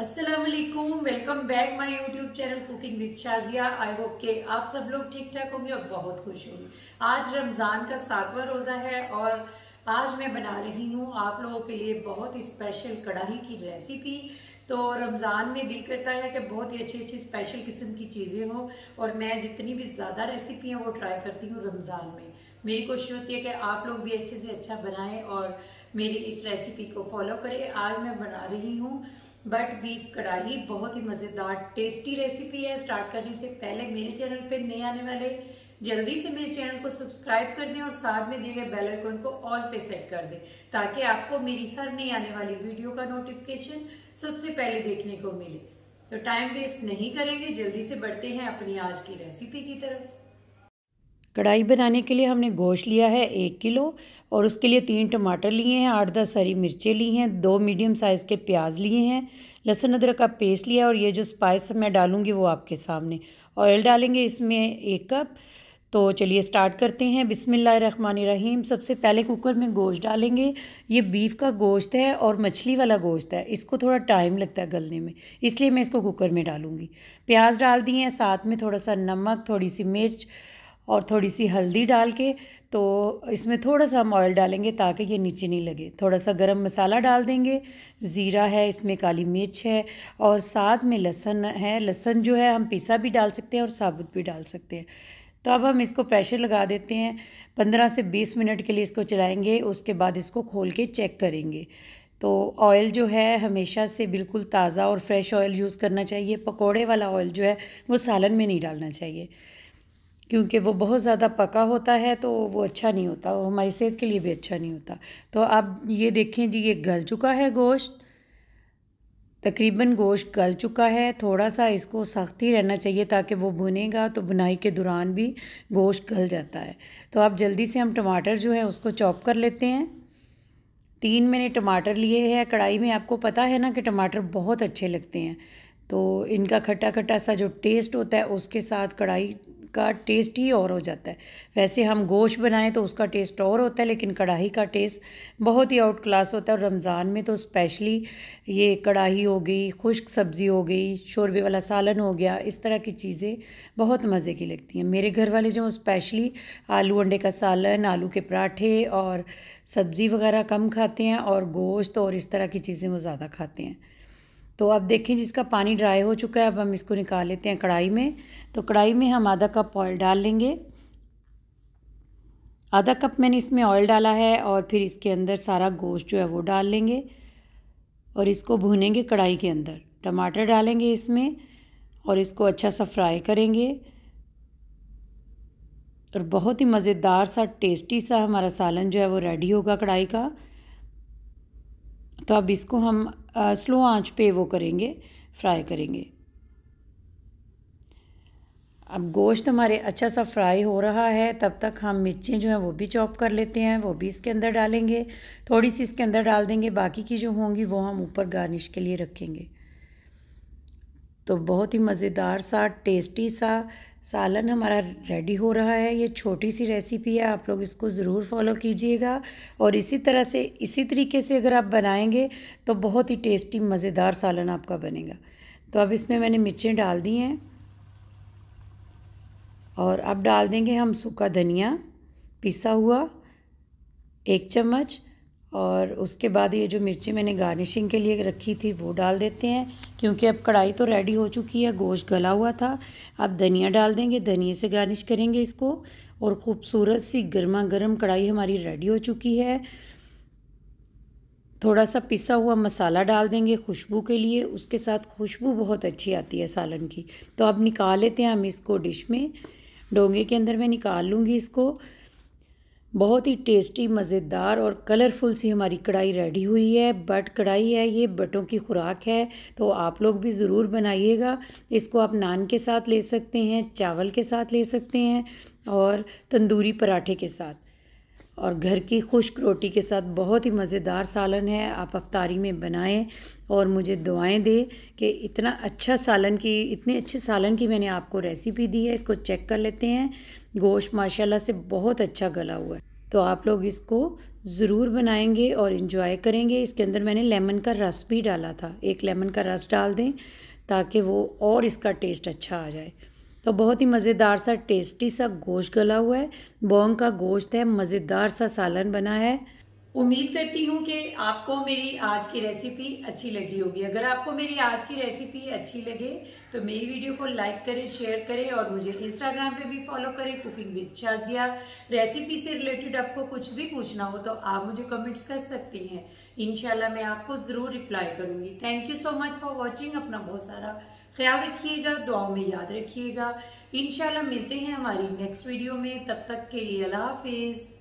Aslam welcome back my YouTube channel cooking with Shazia I hope के आप सब लोग ठीक ठाक होंगे और बहुत खुश होंगे आज रमज़ान का सातवां रोज़ा है और आज मैं बना रही हूँ आप लोगों के लिए बहुत ही स्पेशल कढ़ाई की रेसिपी तो रमज़ान में दिल करता है कि बहुत ही अच्छी अच्छी स्पेशल किस्म की चीज़ें हों और मैं जितनी भी ज़्यादा रेसिपी हैं वो ट्राई करती हूँ रमज़ान में मेरी कोशिश होती है कि आप लोग भी अच्छे से अच्छा बनाएं और मेरी इस रेसिपी को फॉलो करें आज मैं बना रही हूँ बट बीफ कढ़ाई बहुत ही मज़ेदार टेस्टी रेसिपी है स्टार्ट करने से पहले मेरे चैनल पे नए आने वाले जल्दी से मेरे चैनल को सब्सक्राइब कर दें और साथ में दिए गए बेल आइकन को ऑल पे सेट कर दें ताकि आपको मेरी हर नई आने वाली वीडियो का नोटिफिकेशन सबसे पहले देखने को मिले तो टाइम वेस्ट नहीं करेंगे जल्दी से बढ़ते हैं अपनी आज की रेसिपी की तरफ कढ़ाई बनाने के लिए हमने गोश्त लिया है एक किलो और उसके लिए तीन टमाटर लिए हैं आठ दस हरी मिर्चें ली हैं दो मीडियम साइज़ के प्याज लिए हैं लहसुन अदरक का पेस्ट लिया और ये जो स्पाइस मैं डालूँगी वो आपके सामने ऑयल डालेंगे इसमें एक कप तो चलिए स्टार्ट करते हैं रहीम सबसे पहले कुकर में गोश्त डालेंगे ये बीफ का गोश्त है और मछली वाला गोश्त है इसको थोड़ा टाइम लगता है गलने में इसलिए मैं इसको कुकर में डालूँगी प्याज डाल दिए हैं साथ में थोड़ा सा नमक थोड़ी सी मिर्च और थोड़ी सी हल्दी डाल के तो इसमें थोड़ा सा हम ऑयल डालेंगे ताकि ये नीचे नहीं लगे थोड़ा सा गरम मसाला डाल देंगे ज़ीरा है इसमें काली मिर्च है और साथ में लहसन है लहसन जो है हम पिसा भी डाल सकते हैं और साबुत भी डाल सकते हैं तो अब हम इसको प्रेशर लगा देते हैं पंद्रह से बीस मिनट के लिए इसको चलाएँगे उसके बाद इसको खोल के चेक करेंगे तो ऑयल जो है हमेशा से बिल्कुल ताज़ा और फ्रेश ऑयल यूज़ करना चाहिए पकोड़े वाला ऑयल जो है वो सालन में नहीं डालना चाहिए क्योंकि वो बहुत ज़्यादा पका होता है तो वो अच्छा नहीं होता वो हमारी सेहत के लिए भी अच्छा नहीं होता तो अब ये देखें जी ये गल चुका है गोश्त तकरीबन गोश्त गल चुका है थोड़ा सा इसको सख्त ही रहना चाहिए ताकि वो भुनेगा तो बुनाई के दौरान भी गोश्त गल जाता है तो अब जल्दी से हम टमाटर जो है उसको चॉप कर लेते हैं तीन मैंने टमाटर लिए हैं कढ़ाई में आपको पता है ना कि टमाटर बहुत अच्छे लगते हैं तो इनका खट्टा खट्टा सा जो टेस्ट होता है उसके साथ कढ़ाई का टेस्ट ही और हो जाता है वैसे हम गोश्त बनाएं तो उसका टेस्ट और होता है लेकिन कढ़ाई का टेस्ट बहुत ही आउट क्लास होता है और रमज़ान में तो स्पेशली ये कढ़ाई हो गई खुश्क सब्ज़ी हो गई शोरबे वाला सालन हो गया इस तरह की चीज़ें बहुत मज़े की लगती हैं मेरे घर वाले जो स्पेशली आलू अंडे का सालन आलू के पराठे और सब्ज़ी वगैरह कम खाते हैं और गोश्त और इस तरह की चीज़ें वो ज़्यादा खाते हैं तो अब देखें जिसका पानी ड्राई हो चुका है अब हम इसको निकाल लेते हैं कढ़ाई में तो कढ़ाई में हम आधा कप ऑयल डाल लेंगे आधा कप मैंने इसमें ऑयल डाला है और फिर इसके अंदर सारा गोश्त जो है वो डाल लेंगे और इसको भूनेंगे कढ़ाई के अंदर टमाटर डालेंगे इसमें और इसको अच्छा सा फ्राई करेंगे और बहुत ही मज़ेदार सा टेस्टी सा हमारा सालन जो है वो रेडी होगा कढ़ाई का तो अब इसको हम आ, स्लो आंच पे वो करेंगे फ्राई करेंगे अब गोश्त हमारे अच्छा सा फ्राई हो रहा है तब तक हम मिर्चें जो हैं वो भी चॉप कर लेते हैं वो भी इसके अंदर डालेंगे थोड़ी सी इसके अंदर डाल देंगे बाकी की जो होंगी वो हम ऊपर गार्निश के लिए रखेंगे तो बहुत ही मज़ेदार सा टेस्टी सा सालन हमारा रेडी हो रहा है ये छोटी सी रेसिपी है आप लोग इसको ज़रूर फॉलो कीजिएगा और इसी तरह से इसी तरीके से अगर आप बनाएंगे तो बहुत ही टेस्टी मज़ेदार सालन आपका बनेगा तो अब इसमें मैंने मिर्चें डाल दी हैं और अब डाल देंगे हम सूखा धनिया पिसा हुआ एक चम्मच और उसके बाद ये जो मिर्ची मैंने गार्निशिंग के लिए रखी थी वो डाल देते हैं क्योंकि अब कढ़ाई तो रेडी हो चुकी है गोश्त गला हुआ था अब धनिया डाल देंगे धनिए से गार्निश करेंगे इसको और ख़ूबसूरत सी गर्मा गर्म कढ़ाई हमारी रेडी हो चुकी है थोड़ा सा पिसा हुआ मसाला डाल देंगे खुशबू के लिए उसके साथ खुशबू बहुत अच्छी आती है सालन की तो अब निकाल लेते हैं हम इसको डिश में डोंगे के अंदर मैं निकाल लूँगी इसको बहुत ही टेस्टी मज़ेदार और कलरफुल सी हमारी कढ़ाई रेडी हुई है बट कढ़ाई है ये बटों की खुराक है तो आप लोग भी ज़रूर बनाइएगा इसको आप नान के साथ ले सकते हैं चावल के साथ ले सकते हैं और तंदूरी पराठे के साथ और घर की खुश्क रोटी के साथ बहुत ही मज़ेदार सालन है आप अफ्तारी में बनाएं और मुझे दुआएं दें कि इतना अच्छा सालन की इतने अच्छे सालन की मैंने आपको रेसिपी दी है इसको चेक कर लेते हैं गोश्त माशाल्लाह से बहुत अच्छा गला हुआ है तो आप लोग इसको ज़रूर बनाएंगे और इन्जॉय करेंगे इसके अंदर मैंने लेमन का रस भी डाला था एक लेमन का रस डाल दें ताकि वो और इसका टेस्ट अच्छा आ जाए तो बहुत ही मज़ेदार सा टेस्टी सा गोश्त गला हुआ है बोंग का गोश्त है मज़ेदार सा सालन बना है उम्मीद करती हूँ कि आपको मेरी आज की रेसिपी अच्छी लगी होगी अगर आपको मेरी आज की रेसिपी अच्छी लगे तो मेरी वीडियो को लाइक करें शेयर करें और मुझे इंस्टाग्राम पे भी फॉलो करें कुकिंग विद शाजिया रेसिपी से रिलेटेड आपको कुछ भी पूछना हो तो आप मुझे कमेंट्स कर सकती हैं इनशाला मैं आपको ज़रूर रिप्लाई करूँगी thank you so much for watching अपना बहुत सारा ख्याल रखिएगा दुआओं में याद रखिएगा इनशाला मिलते हैं हमारी नेक्स्ट वीडियो में तब तक के लिए अला हाफिज़